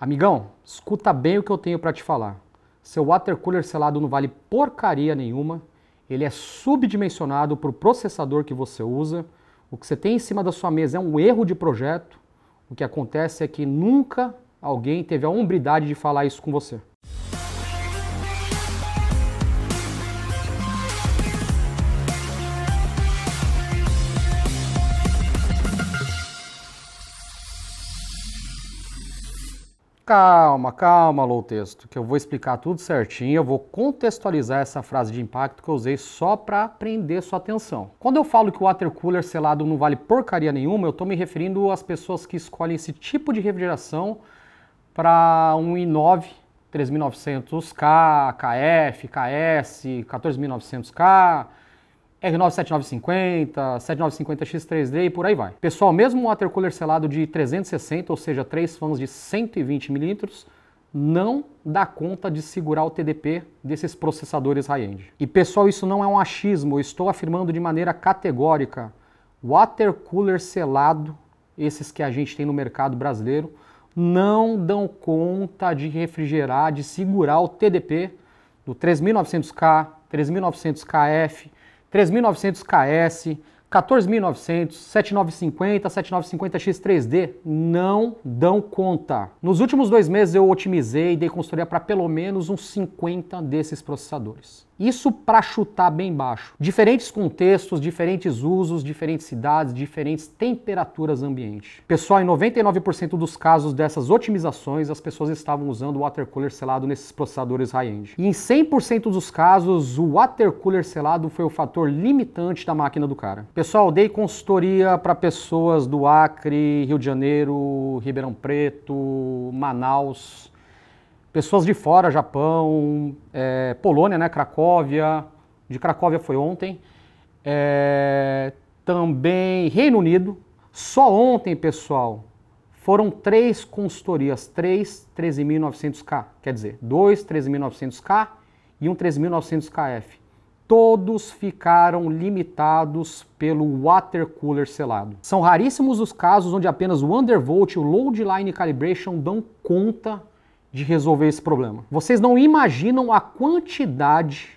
Amigão, escuta bem o que eu tenho para te falar. Seu water cooler selado não vale porcaria nenhuma. Ele é subdimensionado para o processador que você usa. O que você tem em cima da sua mesa é um erro de projeto. O que acontece é que nunca alguém teve a hombridade de falar isso com você. Calma, calma, Low Texto, que eu vou explicar tudo certinho, eu vou contextualizar essa frase de impacto que eu usei só para prender sua atenção. Quando eu falo que o water cooler selado não vale porcaria nenhuma, eu estou me referindo às pessoas que escolhem esse tipo de refrigeração para um i9 3900K, KF, KS, 14900K, R97950, 7950X3D e por aí vai. Pessoal, mesmo um watercooler selado de 360, ou seja, três fãs de 120mm, não dá conta de segurar o TDP desses processadores high-end. E pessoal, isso não é um achismo, eu estou afirmando de maneira categórica. Watercooler selado, esses que a gente tem no mercado brasileiro, não dão conta de refrigerar, de segurar o TDP do 3900K, 3900KF, 3.900 KS, 14.900, 7950, 7950X3D não dão conta. Nos últimos dois meses eu otimizei e dei consultoria para pelo menos uns 50 desses processadores. Isso para chutar bem baixo. Diferentes contextos, diferentes usos, diferentes cidades, diferentes temperaturas ambiente. Pessoal, em 99% dos casos dessas otimizações, as pessoas estavam usando water cooler selado nesses processadores high-end. E em 100% dos casos, o water cooler selado foi o fator limitante da máquina do cara Pessoal, dei consultoria para pessoas do Acre, Rio de Janeiro, Ribeirão Preto, Manaus, pessoas de fora, Japão, é, Polônia, né, Cracóvia, de Cracóvia foi ontem, é, também Reino Unido. Só ontem, pessoal, foram três consultorias, três 13.900K, quer dizer, dois 13.900K e um 13.900KF todos ficaram limitados pelo water cooler selado. São raríssimos os casos onde apenas o undervolt e o load line calibration dão conta de resolver esse problema. Vocês não imaginam a quantidade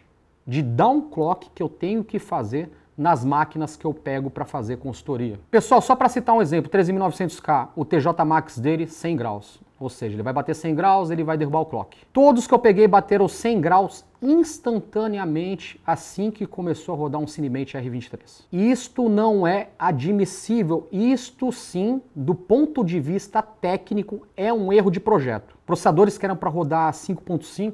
de downclock que eu tenho que fazer nas máquinas que eu pego para fazer consultoria. Pessoal, só para citar um exemplo, 13900K, o TJ Max dele 100 graus. Ou seja, ele vai bater 100 graus, ele vai derrubar o clock. Todos que eu peguei bateram 100 graus instantaneamente assim que começou a rodar um Cinemate R23. Isto não é admissível, isto sim, do ponto de vista técnico, é um erro de projeto. Processadores que eram para rodar 5.5,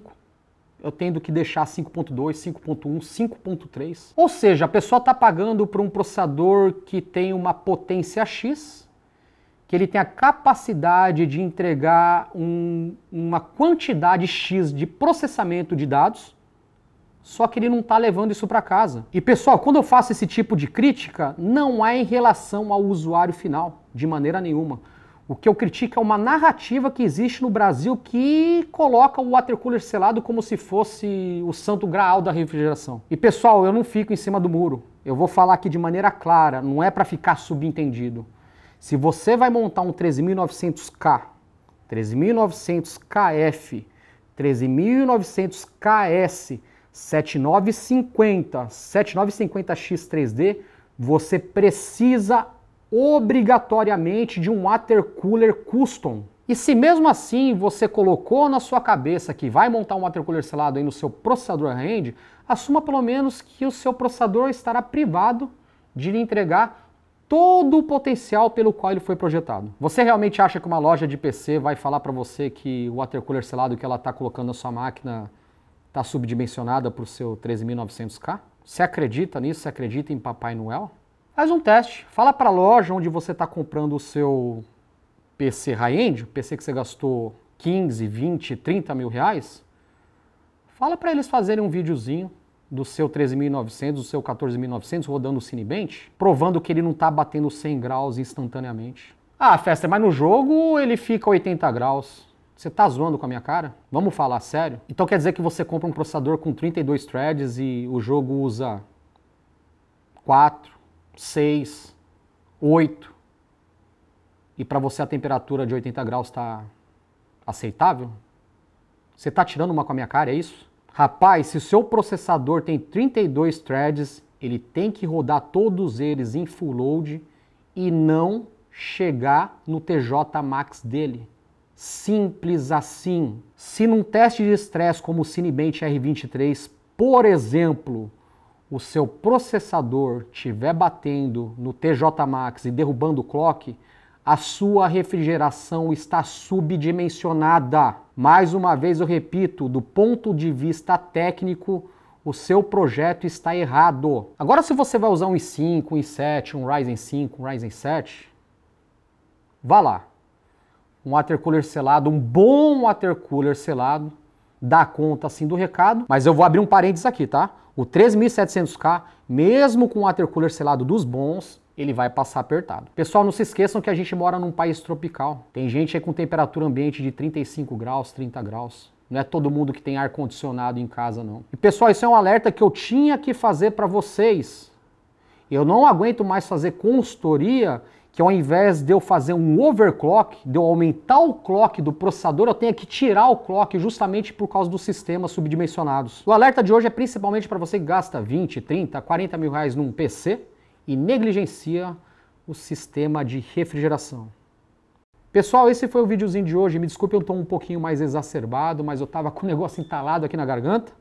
eu tendo que deixar 5.2, 5.1, 5.3. Ou seja, a pessoa está pagando por um processador que tem uma potência X, que ele tem a capacidade de entregar um, uma quantidade X de processamento de dados, só que ele não está levando isso para casa. E pessoal, quando eu faço esse tipo de crítica, não é em relação ao usuário final, de maneira nenhuma. O que eu critico é uma narrativa que existe no Brasil que coloca o water cooler selado como se fosse o santo graal da refrigeração. E pessoal, eu não fico em cima do muro. Eu vou falar aqui de maneira clara, não é para ficar subentendido. Se você vai montar um 13900K, 13900KF, 13900KS, 7950, 7950X3D, você precisa obrigatoriamente de um water cooler custom. E se mesmo assim você colocou na sua cabeça que vai montar um water cooler selado aí no seu processador hand, assuma pelo menos que o seu processador estará privado de lhe entregar todo o potencial pelo qual ele foi projetado. Você realmente acha que uma loja de PC vai falar para você que o watercooler selado que ela está colocando na sua máquina está subdimensionada para o seu 13.900K? Você acredita nisso? Você acredita em Papai Noel? Faz um teste. Fala para a loja onde você está comprando o seu PC high-end, PC que você gastou 15, 20, 30 mil reais. Fala para eles fazerem um videozinho do seu 13.900, do seu 14.900 rodando o Cinebench, provando que ele não está batendo 100 graus instantaneamente. Ah, Festa, mas no jogo ele fica 80 graus. Você tá zoando com a minha cara? Vamos falar sério? Então quer dizer que você compra um processador com 32 threads e o jogo usa 4, 6, 8 e para você a temperatura de 80 graus está aceitável? Você tá tirando uma com a minha cara, é isso? Rapaz, se o seu processador tem 32 threads, ele tem que rodar todos eles em full load e não chegar no TJ Max dele. Simples assim. Se num teste de estresse como o Cinebench R23, por exemplo, o seu processador estiver batendo no TJ Max e derrubando o clock, a sua refrigeração está subdimensionada. Mais uma vez eu repito, do ponto de vista técnico, o seu projeto está errado. Agora, se você vai usar um i5, um i7, um Ryzen 5, um Ryzen 7, vá lá. Um watercooler selado, um bom watercooler selado, dá conta assim do recado, mas eu vou abrir um parênteses aqui, tá? O 3700K, mesmo com um watercooler selado dos bons, ele vai passar apertado. Pessoal, não se esqueçam que a gente mora num país tropical. Tem gente aí com temperatura ambiente de 35 graus, 30 graus. Não é todo mundo que tem ar condicionado em casa, não. E pessoal, isso é um alerta que eu tinha que fazer para vocês. Eu não aguento mais fazer consultoria que ao invés de eu fazer um overclock, de eu aumentar o clock do processador, eu tenho que tirar o clock justamente por causa dos sistemas subdimensionados. O alerta de hoje é principalmente para você que gasta 20, 30, 40 mil reais num PC e negligencia o sistema de refrigeração. Pessoal, esse foi o videozinho de hoje. Me desculpe eu estou um pouquinho mais exacerbado, mas eu estava com o negócio entalado aqui na garganta.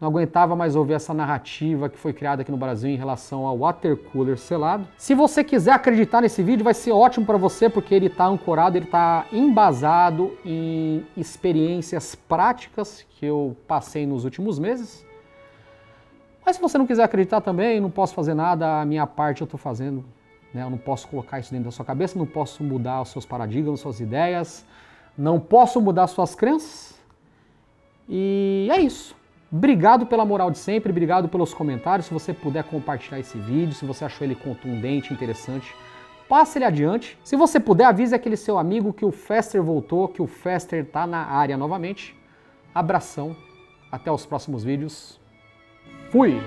Não aguentava mais ouvir essa narrativa que foi criada aqui no Brasil em relação ao water cooler selado. Se você quiser acreditar nesse vídeo, vai ser ótimo para você, porque ele está ancorado, ele está embasado em experiências práticas que eu passei nos últimos meses. Mas se você não quiser acreditar também, não posso fazer nada, a minha parte eu estou fazendo. Né? Eu não posso colocar isso dentro da sua cabeça, não posso mudar os seus paradigmas, suas ideias, não posso mudar suas crenças. E é isso. Obrigado pela moral de sempre, obrigado pelos comentários. Se você puder compartilhar esse vídeo, se você achou ele contundente, interessante, passe ele adiante. Se você puder, avise aquele seu amigo que o Fester voltou, que o Fester está na área novamente. Abração, até os próximos vídeos. Fui!